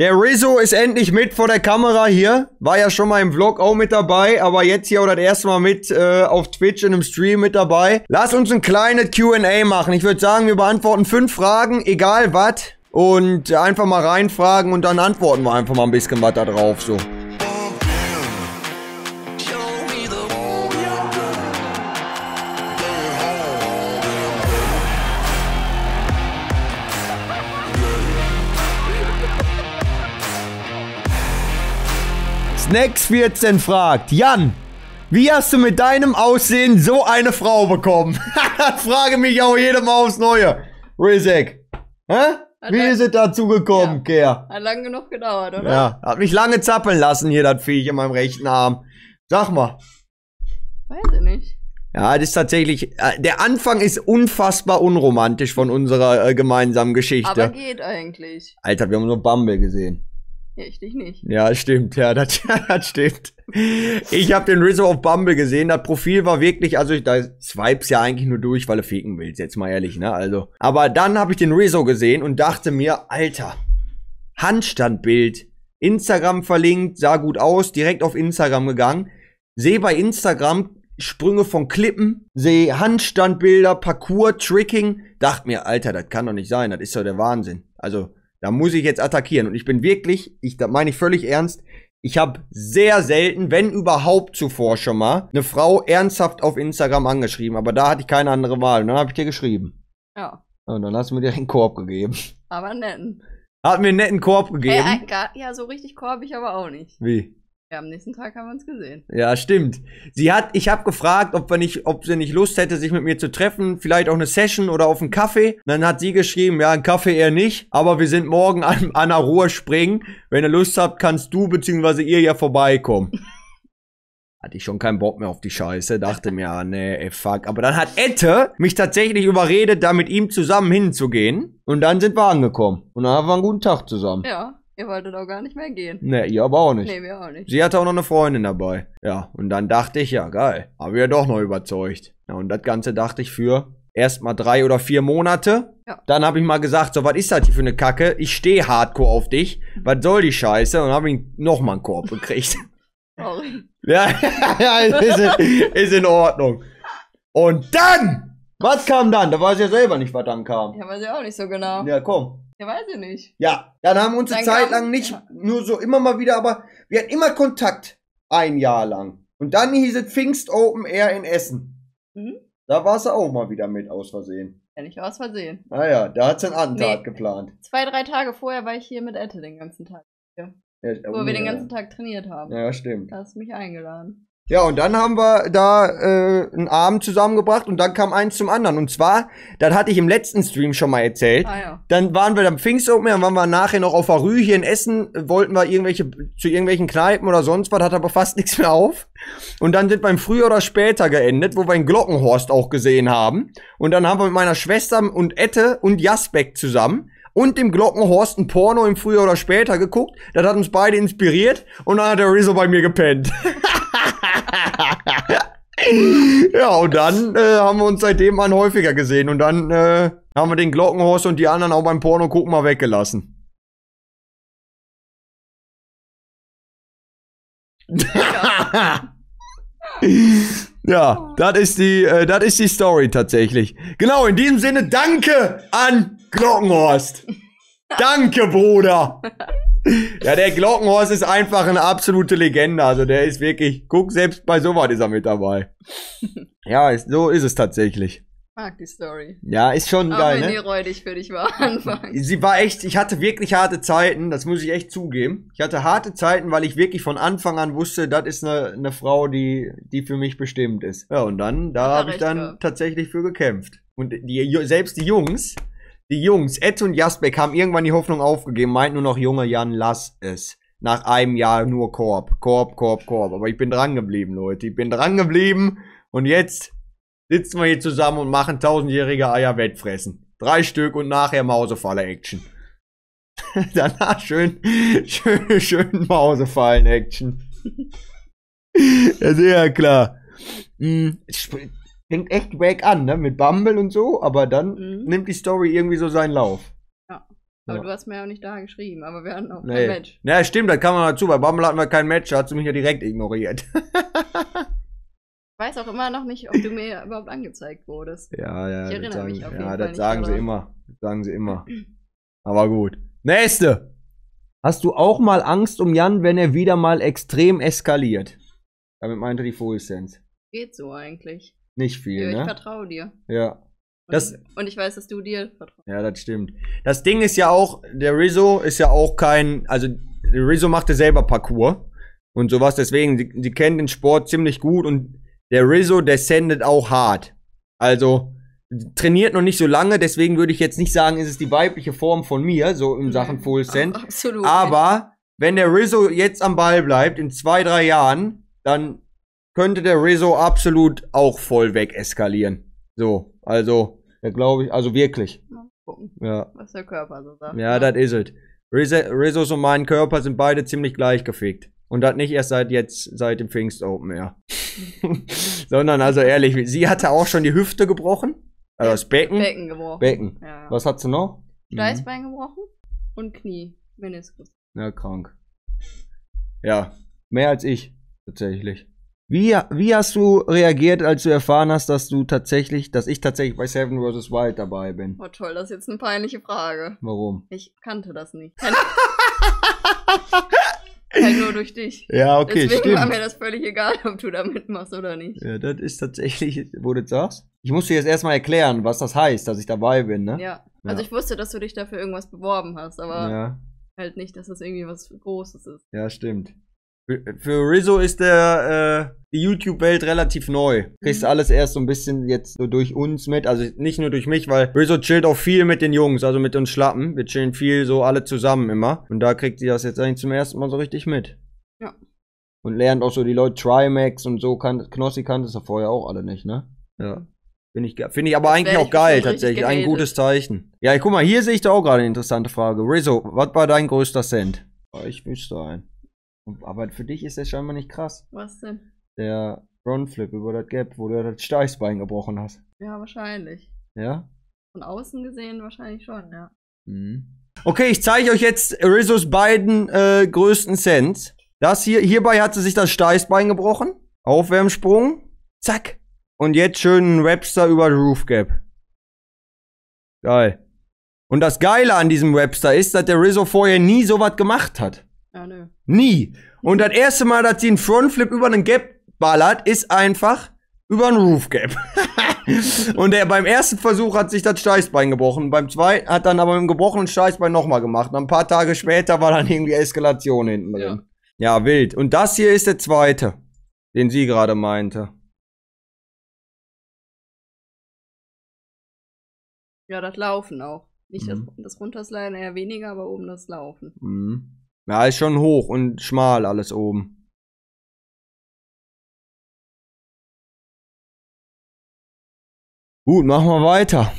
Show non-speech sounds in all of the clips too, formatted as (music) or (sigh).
Der Rizzo ist endlich mit vor der Kamera hier. War ja schon mal im Vlog auch mit dabei, aber jetzt hier oder das erste Mal mit äh, auf Twitch in einem Stream mit dabei. Lass uns ein kleines Q&A machen. Ich würde sagen, wir beantworten fünf Fragen, egal was. Und einfach mal reinfragen und dann antworten wir einfach mal ein bisschen was da drauf, so. Snacks14 fragt, Jan, wie hast du mit deinem Aussehen so eine Frau bekommen? das (laughs) frage mich auch jedem aufs Neue. Rizek, hä? wie ist es dazu gekommen, ja. Ker? Hat lang genug gedauert, oder? Ja, hat mich lange zappeln lassen hier, das Viech in meinem rechten Arm. Sag mal. Weiß ich nicht. Ja, das ist tatsächlich, äh, der Anfang ist unfassbar unromantisch von unserer äh, gemeinsamen Geschichte. Aber geht eigentlich. Alter, wir haben nur Bumble gesehen. Ja, ich dich nicht. Ja, stimmt, ja, (laughs) das, das stimmt. Ich habe den Rizzo auf Bumble gesehen, das Profil war wirklich, also ich, da swipes ja eigentlich nur durch, weil du ficken willst, jetzt mal ehrlich, ne, also. Aber dann habe ich den Rizzo gesehen und dachte mir, Alter, Handstandbild, Instagram verlinkt, sah gut aus, direkt auf Instagram gegangen. Sehe bei Instagram Sprünge von Klippen, sehe Handstandbilder, Parkour, Tricking. Dachte mir, Alter, das kann doch nicht sein, das ist doch der Wahnsinn. Also, da muss ich jetzt attackieren. Und ich bin wirklich, ich, da meine ich völlig ernst, ich habe sehr selten, wenn überhaupt zuvor schon mal, eine Frau ernsthaft auf Instagram angeschrieben. Aber da hatte ich keine andere Wahl. Und dann habe ich dir geschrieben. Ja. Und dann hast du mir dir einen Korb gegeben. Aber netten. Hat mir einen netten Korb gegeben. Hey, ja, so richtig Korb ich aber auch nicht. Wie? Ja, am nächsten Tag haben wir uns gesehen. Ja, stimmt. Sie hat, ich habe gefragt, ob, wir nicht, ob sie nicht Lust hätte, sich mit mir zu treffen, vielleicht auch eine Session oder auf einen Kaffee. Und dann hat sie geschrieben, ja, einen Kaffee eher nicht, aber wir sind morgen an, an der Ruhr springen. Wenn ihr Lust habt, kannst du bzw. ihr ja vorbeikommen. (laughs) Hatte ich schon keinen Bock mehr auf die Scheiße, dachte mir, ah, nee, ey, fuck. Aber dann hat Ette mich tatsächlich überredet, da mit ihm zusammen hinzugehen. Und dann sind wir angekommen. Und dann haben wir einen guten Tag zusammen. Ja. Ihr wolltet auch gar nicht mehr gehen. Nee, ihr aber auch nicht. Nee, wir auch nicht. Sie hatte auch noch eine Freundin dabei. Ja, und dann dachte ich, ja, geil. Habe ich ja doch noch überzeugt. Ja, und das Ganze dachte ich für erst mal drei oder vier Monate. Ja. Dann habe ich mal gesagt, so, was ist das hier für eine Kacke? Ich stehe hardcore auf dich. Was soll die Scheiße? Und habe ich nochmal einen Korb gekriegt. (laughs) Sorry. Ja, ja, (laughs) ja ist, ist in Ordnung. Und dann was kam dann? Da weiß ich ja selber nicht, was dann kam. Ja, weiß ich auch nicht so genau. Ja, komm. Ja, weiß ich nicht. Ja, dann haben wir uns eine Zeit lang nicht, ja. nur so immer mal wieder, aber wir hatten immer Kontakt. Ein Jahr lang. Und dann hieß es Pfingst Open Air in Essen. Mhm. Da warst du auch mal wieder mit aus Versehen. Ja, nicht aus Versehen. Naja, ah da hat es einen Attentat nee. geplant. Zwei, drei Tage vorher war ich hier mit Ette den ganzen Tag. Ja. Ja, wo wir den oh ganzen Tag trainiert haben. Ja, stimmt. Da hast du mich eingeladen. Ja, und dann haben wir da äh, einen Abend zusammengebracht und dann kam eins zum anderen. Und zwar, das hatte ich im letzten Stream schon mal erzählt. Ah, ja. Dann waren wir am Pfingstopen, dann waren wir nachher noch auf der Rü hier in Essen, wollten wir irgendwelche zu irgendwelchen Kneipen oder sonst was, hat aber fast (laughs) nichts mehr auf. Und dann sind wir im Früh oder später geendet, wo wir einen Glockenhorst auch gesehen haben. Und dann haben wir mit meiner Schwester und Ette und Jasbeck zusammen und dem Glockenhorst ein Porno im Frühjahr oder später geguckt. Das hat uns beide inspiriert und dann hat der Rizzo bei mir gepennt. (laughs) (laughs) ja, und dann äh, haben wir uns seitdem mal häufiger gesehen. Und dann äh, haben wir den Glockenhorst und die anderen auch beim Porno gucken mal weggelassen. (laughs) Ja. das ist die, äh, ist die Story tatsächlich. Genau, in diesem Sinne, danke an Glockenhorst. Danke, Bruder. Ja, der Glockenhorst ist einfach eine absolute Legende. Also der ist wirklich, guck, selbst bei sowas ist er mit dabei. (laughs) Ja, ist, so ist es tatsächlich. Mag die Story. Ja, ist schon Auch geil. Wenn ne? die für dich war Anfang. Sie war echt, ich hatte wirklich harte Zeiten, das muss ich echt zugeben. Ich hatte harte Zeiten, weil ich wirklich von Anfang an wusste, das ist eine, eine Frau, die, die für mich bestimmt ist. Ja, und dann, da habe ich dann gehabt. tatsächlich für gekämpft. Und die, selbst die Jungs, die Jungs, Ed und Jasbeck, haben irgendwann die Hoffnung aufgegeben, meint nur noch, Junge Jan, lass es. Nach einem Jahr nur Korb, Korb, Korb, Korb. Aber ich bin dran geblieben, Leute. Ich bin dran geblieben. Und jetzt sitzen wir hier zusammen und machen tausendjährige Eier wettfressen. Drei Stück und nachher Mausefalle-Action. (laughs) Danach schön, schön, schön Mausefallen-Action. (laughs) Sehr klar. Hm, fängt echt wack an, ne? Mit Bumble und so, aber dann mhm. nimmt die Story irgendwie so seinen Lauf. Ja. Aber ja. du hast mir ja auch nicht da geschrieben, aber wir hatten auch nee. kein Match. Ja, stimmt, da kann man dazu. Bei Bumble hatten wir kein Match, da hat sie mich ja direkt ignoriert. ich weiß auch immer noch nicht, ob du mir überhaupt angezeigt wurdest. Ja, ja. Ich erinnere sagen, mich auf jeden ja, Ja, das sagen sie immer. Das sagen sie immer. (clears throat) Aber gut. Nächste! Hast du auch mal Angst um Jan, wenn er wieder mal extrem eskaliert? Damit meinte die Full Sense. Geht so eigentlich. Nicht viel, ja, ne? Ich vertraue dir. Ja. Und, das, und ich weiß, dass du dir vertraust. Ja, das stimmt. Das Ding ist ja auch, der Rizzo ist ja auch kein, also Rizzo machte selber Parkour und sowas, deswegen, die, die kennen den Sport ziemlich gut und der Rizzo, der sendet auch hart. Also, trainiert noch nicht so lange, deswegen würde ich jetzt nicht sagen, ist es die weibliche Form von mir, so in mhm. Sachen Full Send. Absolut. Aber wenn der Rizzo jetzt am Ball bleibt, in zwei, drei Jahren, dann könnte der Rezo absolut auch voll weg eskalieren. So, also, ja, glaube ich, also wirklich. Mal gucken, ja. was der Körper so sagt. Ja, ne? das is ist es. Rezos und mein Körper sind beide ziemlich gleich gefickt. Und das nicht erst seit jetzt, seit dem Pfingst Open, ja. (laughs) Sondern also ehrlich, sie hatte auch schon die Hüfte gebrochen. Also das Becken. Becken gebrochen. Becken. Ja. Was hat sie noch? Steißbein mhm. gebrochen und Knie. Meniskus. Na, krank. Ja, mehr als ich, tatsächlich. Wie, wie hast du reagiert, als du erfahren hast, dass du tatsächlich, dass ich tatsächlich bei Seven vs. Wild dabei bin? Oh toll, das ist jetzt eine peinliche Frage. Warum? Ich kannte das nicht. Halt nur durch dich. Ja, okay, Deswegen stimmt. war mir das völlig egal, ob du da mitmachst oder nicht. Ja, das ist tatsächlich, wo du sagst. Ich muss dir jetzt erstmal erklären, was das heißt, dass ich dabei bin, ne? Ja. ja. Also ich wusste, dass du dich dafür irgendwas beworben hast, aber ja. halt nicht, dass das irgendwie was Großes ist. Ja, stimmt. Für Rizzo ist der, äh, die YouTube-Welt relativ neu. Kriegst mhm. alles erst so ein bisschen jetzt so durch uns mit. Also nicht nur durch mich, weil Rizzo chillt auch viel mit den Jungs, also mit uns Schlappen. Wir chillen viel so alle zusammen immer. Und da kriegt sie das jetzt eigentlich zum ersten Mal so richtig mit. Ja. Und lernt auch so die Leute Trimax und so. Kann, Knossi kannte es ja vorher auch alle nicht, ne? Ja. Finde ich, find ich aber das eigentlich auch geil, tatsächlich. Ein gutes Zeichen. Ja, guck mal, hier sehe ich da auch gerade eine interessante Frage. Rizzo, was war dein größter Cent? Oh, ich wüsste einen. Aber für dich ist das scheinbar nicht krass. Was denn? Der Frontflip über das Gap, wo du das Steißbein gebrochen hast. Ja, wahrscheinlich. Ja? Von außen gesehen wahrscheinlich schon, ja. Mhm. Okay, ich zeige euch jetzt Rizzos beiden äh, größten Sens. Das hier, hierbei hat sie sich das Steißbein gebrochen. Aufwärmsprung. Zack. Und jetzt schön ein Webster über Roof Gap. Geil. Und das Geile an diesem Webster ist, dass der Rizzo vorher nie sowas gemacht hat. Ja, nö. Nie. Und das erste Mal, dass sie einen Frontflip über einen Gap ballert, ist einfach über einen Roof Gap. (laughs) und der beim ersten Versuch hat sich das Steißbein gebrochen. Beim zweiten hat dann aber mit dem gebrochenen Steißbein nochmal gemacht. Und ein paar Tage später war dann irgendwie Eskalation hinten drin. Ja. ja, wild. Und das hier ist der zweite, den sie gerade meinte. Ja, das Laufen auch. Nicht mhm. das, das Runtersliden eher weniger, aber oben das Laufen. Mhm. Ja, ist schon hoch und schmal alles oben. Gut, machen wir weiter.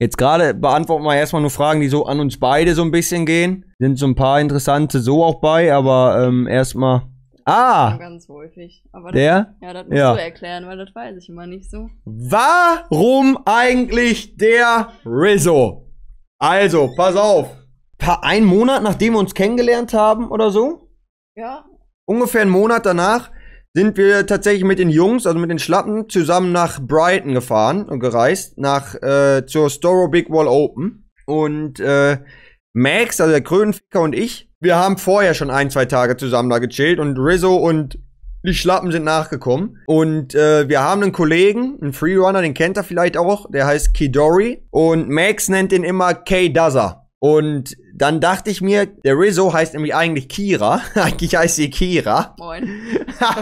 Jetzt gerade beantworten wir erstmal nur Fragen, die so an uns beide so ein bisschen gehen. Sind so ein paar interessante so auch bei, aber ähm, erstmal. Ah! Ganz häufig. Aber der? Das, ja, das musst ja. du erklären, weil das weiß ich immer nicht so. Warum eigentlich der Rizzo? Also, pass auf paar, einen Monat, nachdem wir uns kennengelernt haben oder so. Ja. Ungefähr einen Monat danach sind wir tatsächlich mit den Jungs, also mit den Schlappen, zusammen nach Brighton gefahren und gereist, nach, äh, zur Storo Big Wall Open. Und äh, Max, also der Krönenficker und ich, wir haben vorher schon ein, zwei Tage zusammen da gechillt und Rizzo und die Schlappen sind nachgekommen. Und äh, wir haben einen Kollegen, einen Freerunner, den kennt er vielleicht auch, der heißt Kidori. Und Max nennt ihn immer K-Daza. Und dann dachte ich mir, der Rizzo heißt nämlich eigentlich Kira. (laughs) eigentlich heißt sie Kira. Moin.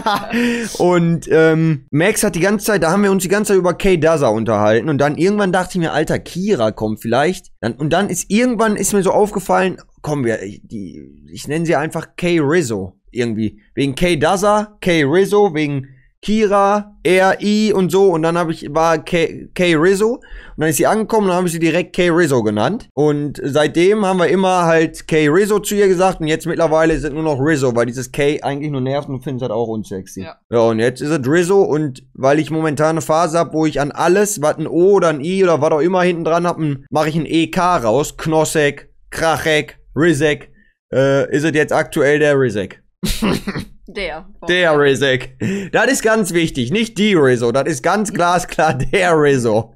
(laughs) und ähm, Max hat die ganze Zeit, da haben wir uns die ganze Zeit über Kay Daza unterhalten. Und dann irgendwann dachte ich mir, alter, Kira kommt vielleicht. Dann, und dann ist irgendwann ist mir so aufgefallen, komm, wir, die, ich nenne sie einfach Kay Rizzo. Irgendwie. Wegen Kay Daza, Kay Rizzo, wegen Kira, RI und so. Und dann habe ich, war K, K Rizzo. Und dann ist sie angekommen und dann habe ich sie direkt K Rizzo genannt. Und seitdem haben wir immer halt K Rizzo zu ihr gesagt. Und jetzt mittlerweile ist es nur noch Rizzo, weil dieses K eigentlich nur nervt und findet halt auch unsexy. Ja. ja, und jetzt ist es Rizzo. Und weil ich momentan eine Phase habe, wo ich an alles, was ein O oder ein I oder was auch immer hinten dran habe, mache ich ein EK raus. Knossek, Krachek, Rizek. Äh, ist es jetzt aktuell der Rizek der. Der Rizek. Das ist ganz wichtig. Nicht die Rizzo. Das ist ganz glasklar (laughs) der Rizzo.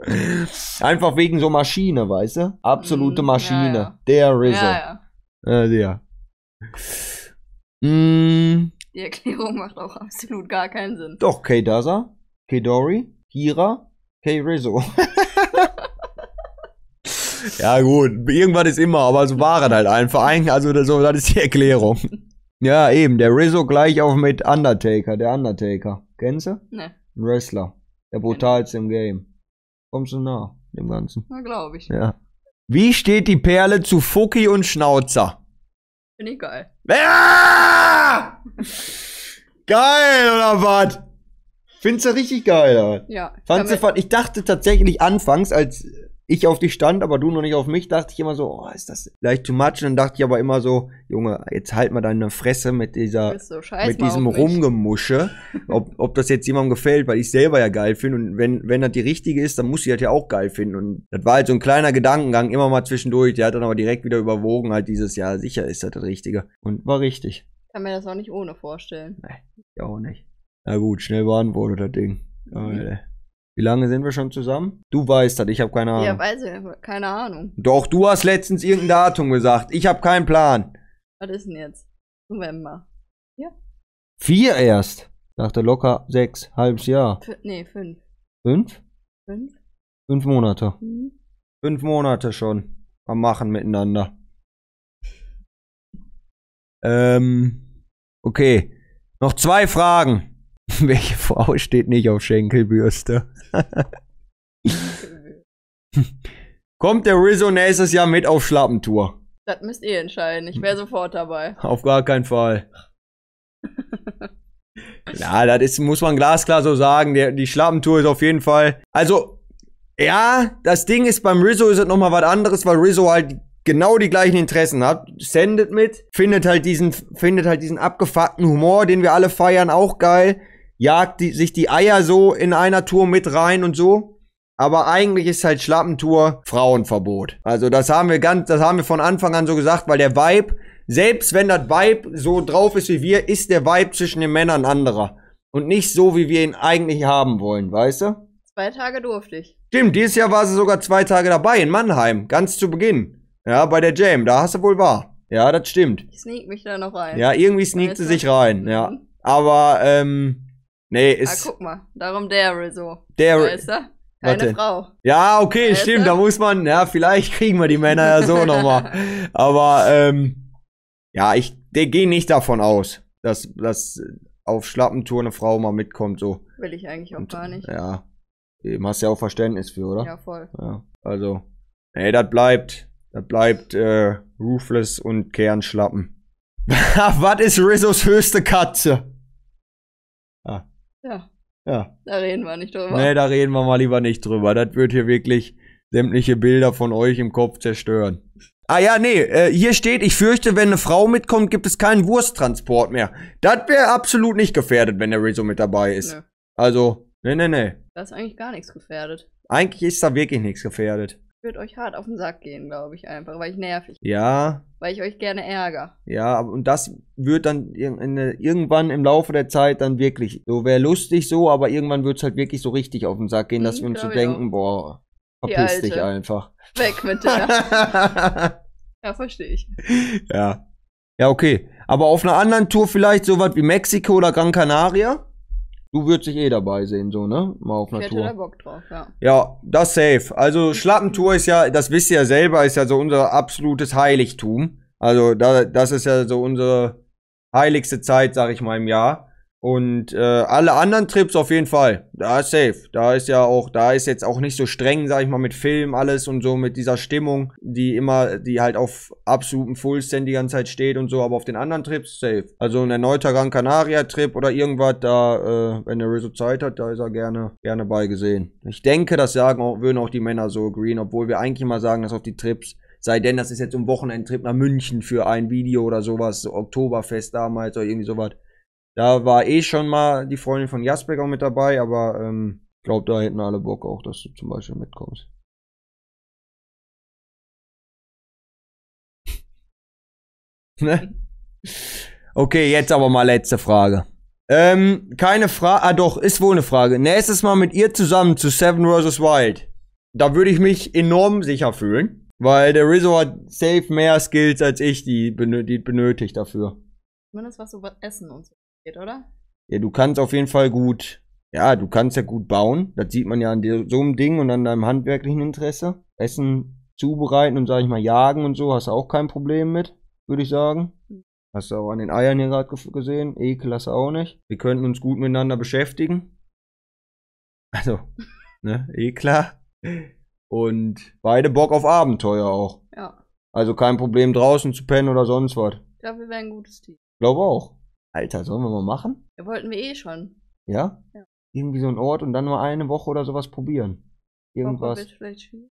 Einfach wegen so Maschine, weißt du? Absolute mm, Maschine. Ja, ja. Der Rizzo. Ja, ja. Äh, der. Mm. Die Erklärung macht auch absolut gar keinen Sinn. Doch, K. Daza, K. Dory, Hira, K. Rizzo. (laughs) ja, gut. Irgendwas ist immer, aber so war er halt einfach. Also, das ist die Erklärung. Ja, eben. Der Rizzo gleich auch mit Undertaker. Der Undertaker. Kennst du? Ne. Ein Wrestler. Der brutalste im Game. Kommst du nah dem Ganzen? Na, glaube ich. Ja. Wie steht die Perle zu Fuki und Schnauzer? Bin ich geil. Ja! geil, oder was? Findest du richtig geil, oder? Ja. Fandst du, fand, ich dachte tatsächlich anfangs, als ich auf dich stand, aber du noch nicht auf mich, dachte ich immer so, oh, ist das vielleicht too much. Und dann dachte ich aber immer so, Junge, jetzt halt mal deine Fresse mit dieser, so, mit diesem Rumgemusche, ob, ob das jetzt jemandem gefällt, weil ich selber ja geil finde. Und wenn, wenn das die richtige ist, dann muss ich das ja auch geil finden. Und das war halt so ein kleiner Gedankengang, immer mal zwischendurch. Der hat dann aber direkt wieder überwogen, halt dieses, ja, sicher ist das das Richtige. Und war richtig. Ich kann mir das auch nicht ohne vorstellen. Nee, ich auch nicht. Na gut, schnell beantwortet das Ding. Mhm. Wie lange sind wir schon zusammen? Du weißt das, ich habe keine Ahnung. Ja, weiß ich, keine Ahnung. Doch, du hast letztens irgendein Datum gesagt. Ich habe keinen Plan. Was ist denn jetzt? November. Ja. Vier erst. Dachte locker sechs, halbes Jahr. F nee, fünf. Fünf? Fünf? Fünf Monate. Mhm. Fünf Monate schon am Machen miteinander. ähm, okay. Noch zwei Fragen. (laughs) Welche Frau steht nicht auf Schenkelbürste? (laughs) Kommt der Rizzo nächstes Jahr mit auf Schlappentour? Das müsst ihr entscheiden. Ich wäre sofort dabei. Auf gar keinen Fall. ja, das ist, muss man glasklar so sagen. Der, die Schlappentour ist auf jeden Fall. Also, ja, das Ding ist, beim Rizzo ist es nochmal was anderes, weil Rizzo halt genau die gleichen Interessen hat, sendet mit, findet halt diesen, findet halt diesen abgefuckten Humor, den wir alle feiern, auch geil jagt die, sich die Eier so in einer Tour mit rein und so. Aber eigentlich ist halt Schlappentour Frauenverbot. Also das haben wir ganz, das haben wir von Anfang an so gesagt, weil der Vibe, selbst wenn das Vibe so drauf ist wie wir, ist der Vibe zwischen den Männern anderer. Und nicht so, wie wir ihn eigentlich haben wollen, weißt du? Zwei Tage durfte ich. Stimmt, dieses Jahr war sie sogar zwei Tage dabei in Mannheim, ganz zu Beginn. Ja, bei der Jam, da hast du wohl wahr. Ja, das stimmt. Ich sneak mich da noch rein. Ja, irgendwie sneakt sie sich rein, ja. Mhm. Aber, ähm, Nee, ah, ist. Ah, guck mal, darum Daryl so. Daryl. Weißt du? Keine Warte. Frau. Ja, okay, weißt stimmt, du? da muss man, ja, vielleicht kriegen wir die Männer ja so nochmal. (laughs) Aber, ähm, ja, ich gehe nicht davon aus, dass, dass auf Schlappentour eine Frau mal mitkommt, so. Will ich eigentlich auch Und, gar nicht. Ja. Eben hast ja auch Verständnis für, oder? Ja, voll. Ja, also, nee, das bleibt. Das bleibt äh, Ruthless und Kernschlappen. (laughs) Was ist Rizzos höchste Katze? Ja. Ja. Da reden wir nicht drüber. Nee, da reden wir mal lieber nicht drüber. Das wird hier wirklich sämtliche Bilder von euch im Kopf zerstören. Ah ja, nee, äh, hier steht, ich fürchte, wenn eine Frau mitkommt, gibt es keinen Wursttransport mehr. Das wäre absolut nicht gefährdet, wenn der Rizzo mit dabei ist. Nee. Also, nee, nee, nee. Da ist eigentlich gar nichts gefährdet. Eigentlich ist da wirklich nichts gefährdet würde euch hart auf den Sack gehen, glaube ich einfach, weil ich nervig bin. Ja. Weil ich euch gerne ärgere. Ja, und das wird dann irgendwann im Laufe der Zeit dann wirklich, so wäre lustig so, aber irgendwann wird es halt wirklich so richtig auf den Sack gehen, dass ich mhm, wir uns so denken, auch. boah, verpiss dich einfach. Weg mit dir. (laughs) ja, verstehe ich. Ja. Ja, okay. Aber auf einer anderen Tour vielleicht sowas wie Mexiko oder Gran Canaria? Du würdest dich eh dabei sehen, so, ne? Mal auf ich einer Tour. Ich hätte da Bock drauf, ja. Ja, das safe. Also mhm. Schlappentour ist ja, das wisst ihr ja selber, ist ja so unser absolutes Heiligtum. Also da, das ist ja so unsere heiligste Zeit, sag ich mal, im Jahr. Und äh, alle anderen Trips auf jeden Fall. Da ist safe. Da ist ja auch, da ist jetzt auch nicht so streng, sag ich mal, mit Film alles und so, mit dieser Stimmung, die immer, die halt auf absolutem Fullstand die ganze Zeit steht und so, aber auf den anderen Trips safe. Also ein erneuter Gran Canaria-Trip oder irgendwas, da, äh, wenn der Rizzo Zeit hat, da ist er gerne, gerne beigesehen. Ich denke, das sagen auch, würden auch die Männer so green, obwohl wir eigentlich immer sagen, dass auf die Trips Sei denn, das ist jetzt so ein Wochenendtrip nach München für ein Video oder sowas, so Oktoberfest damals oder irgendwie sowas. Da war eh schon mal die Freundin von Jasbeck auch mit dabei, aber ähm, glaube, da hätten alle Bock auch, dass du zum Beispiel mitkommst. (laughs) ne? Okay, jetzt aber mal letzte Frage. Ähm, keine Frage. Ah, doch, ist wohl eine Frage. Nächstes Mal mit ihr zusammen zu Seven vs. Wild. Da würde ich mich enorm sicher fühlen, weil der Rizzo hat safe mehr Skills als ich, die, benötigt dafür. Zumindest was über Essen und so geht, oder? Ja, du kannst auf jeden Fall gut, ja, du kannst ja gut bauen. Das sieht man ja an dir, so einem Ding und an deinem handwerklichen Interesse. Essen zubereiten und, sag ich mal, jagen und so, hast du auch kein Problem mit, würde ich sagen. Hm. Hast du auch an den Eiern hier gerade gesehen. Ekel hast du auch nicht. Wir könnten uns gut miteinander beschäftigen. Also, (laughs) ne, eh klar. Und beide Bock auf Abenteuer auch. Ja. Also kein Problem draußen zu pennen oder sonst was. Ich glaube, wir wären ein gutes Team. Glaube auch. Alter, sollen wir mal machen? Ja, wollten wir eh schon. Ja? ja. Irgendwie so ein Ort und dann mal eine Woche oder sowas probieren. Irgendwas. Woche wird vielleicht schwierig.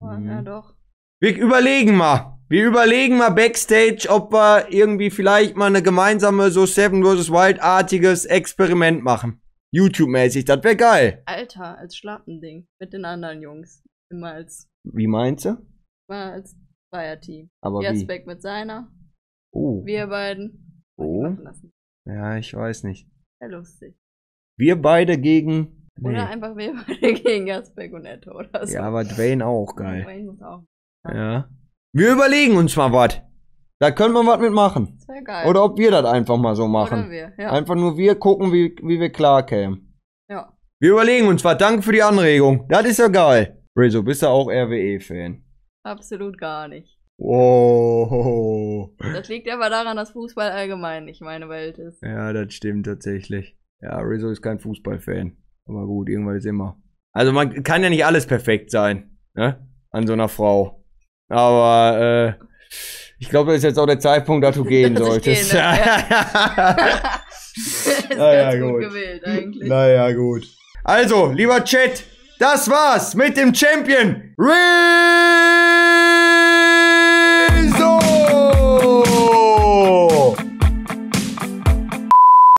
Mhm. Ja, doch. Wir überlegen mal. Wir überlegen mal backstage, ob wir irgendwie vielleicht mal eine gemeinsame so Seven vs. Wild-artiges Experiment machen. YouTube-mäßig, das wäre geil. Alter, als Schlappending. Mit den anderen Jungs. Immer als. Wie meinst du? Immer als Zweierteam. Aber Jasbeck wie? mit seiner. Oh. Wir beiden. Oh. Ja, ich weiß nicht. Sehr lustig. Wir beide gegen. Nee. Oder einfach wir beide (laughs) gegen Jasbeck und Netto oder so. Ja, aber Dwayne auch, geil. Dwayne muss auch. Machen. Ja. Wir überlegen uns mal was. Da können wir was mitmachen. Das wäre geil. Oder ob wir das einfach mal so machen. Oder wir, ja. Einfach nur wir gucken, wie, wie wir klarkämen. Ja. Wir überlegen uns was. Danke für die Anregung. Das ist ja geil. Rizzo, bist du auch RWE-Fan? Absolut gar nicht. Wow. Das liegt aber daran, dass Fußball allgemein nicht meine Welt ist. Ja, das stimmt tatsächlich. Ja, Rizzo ist kein Fußballfan. Aber gut, irgendwann ist immer. Also man kann ja nicht alles perfekt sein, ne? An so einer Frau. Aber äh, ich glaube, das ist jetzt auch der Zeitpunkt, (laughs) dass du gehen dass solltest. Gehen, ne? ja. (laughs) naja, gut. gut gewählt, eigentlich. Naja, gut. Also, lieber Chat, das war's mit dem Champion. Rizzo!